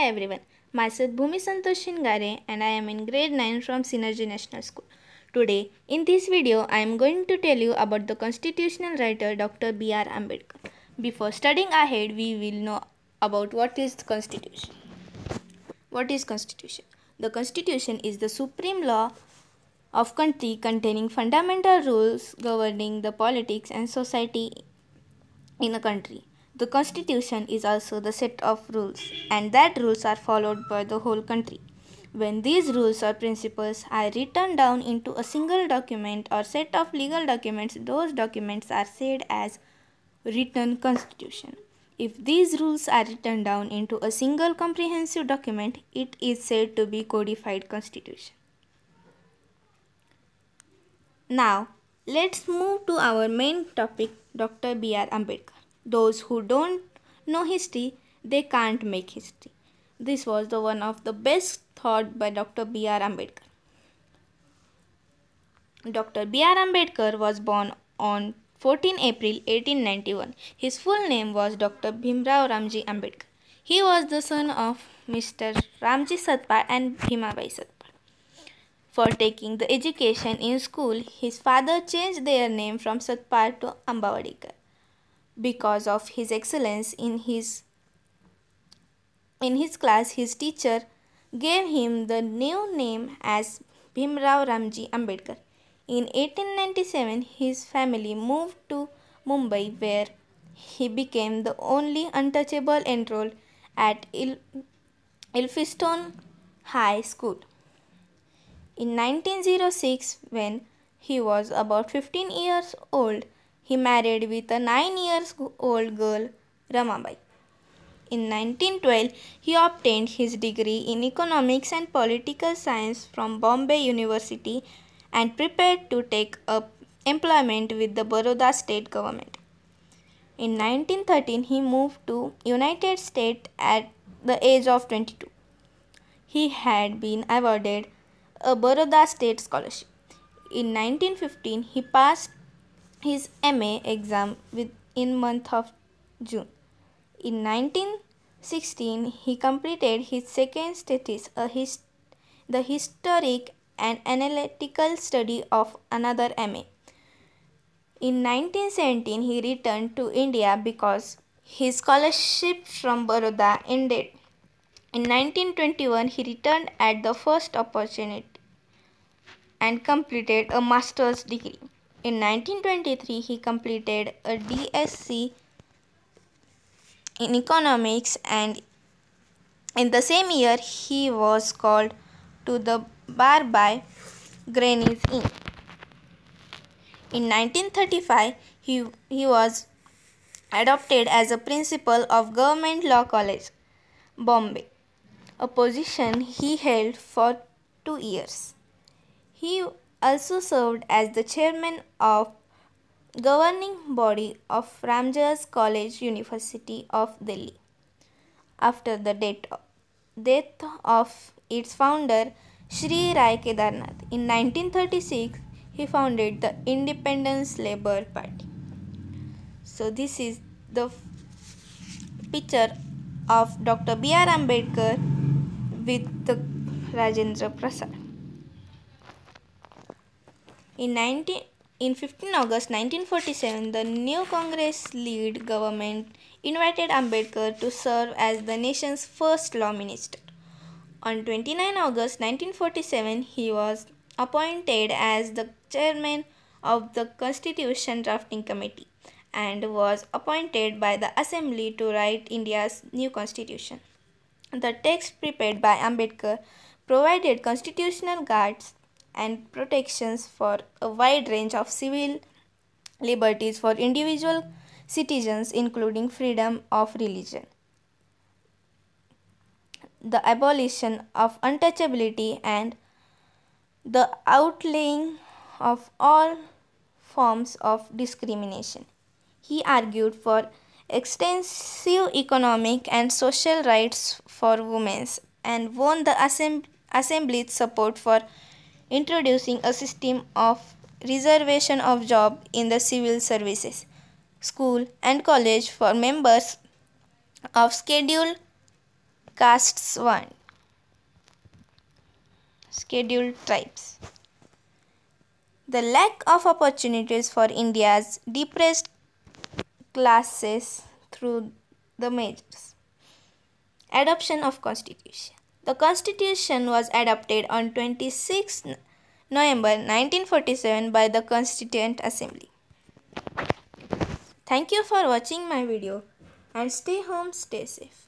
Hi everyone, myself Bhumi Santosh Shingare and I am in grade 9 from Synergy National School. Today, in this video, I am going to tell you about the constitutional writer Dr. B.R. Ambedkar. Before studying ahead, we will know about what is constitution. What is constitution? The constitution is the supreme law of country containing fundamental rules governing the politics and society in a country. The constitution is also the set of rules and that rules are followed by the whole country. When these rules or principles are written down into a single document or set of legal documents, those documents are said as written constitution. If these rules are written down into a single comprehensive document, it is said to be codified constitution. Now, let's move to our main topic, Dr. B.R. Ambedkar. Those who don't know history, they can't make history. This was the one of the best thought by Dr. B.R. Ambedkar. Dr. B.R. Ambedkar was born on 14 April 1891. His full name was Dr. Bhimrao Ramji Ambedkar. He was the son of Mr. Ramji Satpal and Bhimabai Satpal. For taking the education in school, his father changed their name from Satpal to Ambavadikar because of his excellence in his in his class his teacher gave him the new name as Bhimrao Ramji Ambedkar. In 1897 his family moved to Mumbai where he became the only untouchable enrolled at Il- Ilfiston High School. In 1906 when he was about 15 years old he married with a 9 years old girl, Ramabai. In 1912, he obtained his degree in economics and political science from Bombay University and prepared to take up employment with the Baroda state government. In 1913, he moved to United States at the age of 22. He had been awarded a Baroda State Scholarship. In 1915, he passed his MA exam within month of June. In 1916, he completed his second status, hist the historic and analytical study of another MA. In 1917, he returned to India because his scholarship from Baroda ended. In 1921, he returned at the first opportunity and completed a master's degree. In 1923, he completed a DSc in economics and in the same year, he was called to the bar by Granny's Inn. In 1935, he, he was adopted as a principal of Government Law College, Bombay, a position he held for two years. He also served as the chairman of governing body of Ramjas College University of Delhi. After the death of its founder Sri Rai Kedarnath in 1936, he founded the Independence Labour Party. So this is the picture of Dr. B.R. Ambedkar with the Rajendra Prasad. In, 19, in 15 August 1947, the new Congress led government invited Ambedkar to serve as the nation's first law minister. On 29 August 1947, he was appointed as the chairman of the Constitution Drafting Committee and was appointed by the Assembly to write India's new constitution. The text prepared by Ambedkar provided constitutional guards and protections for a wide range of civil liberties for individual citizens including freedom of religion the abolition of untouchability and the outlaying of all forms of discrimination. He argued for extensive economic and social rights for women and won the assembly's support for introducing a system of reservation of job in the civil services, school and college for members of scheduled castes 1 scheduled tribes the lack of opportunities for india's depressed classes through the majors. adoption of constitution the Constitution was adopted on 26 November 1947 by the Constituent Assembly. Thank you for watching my video and stay home, stay safe.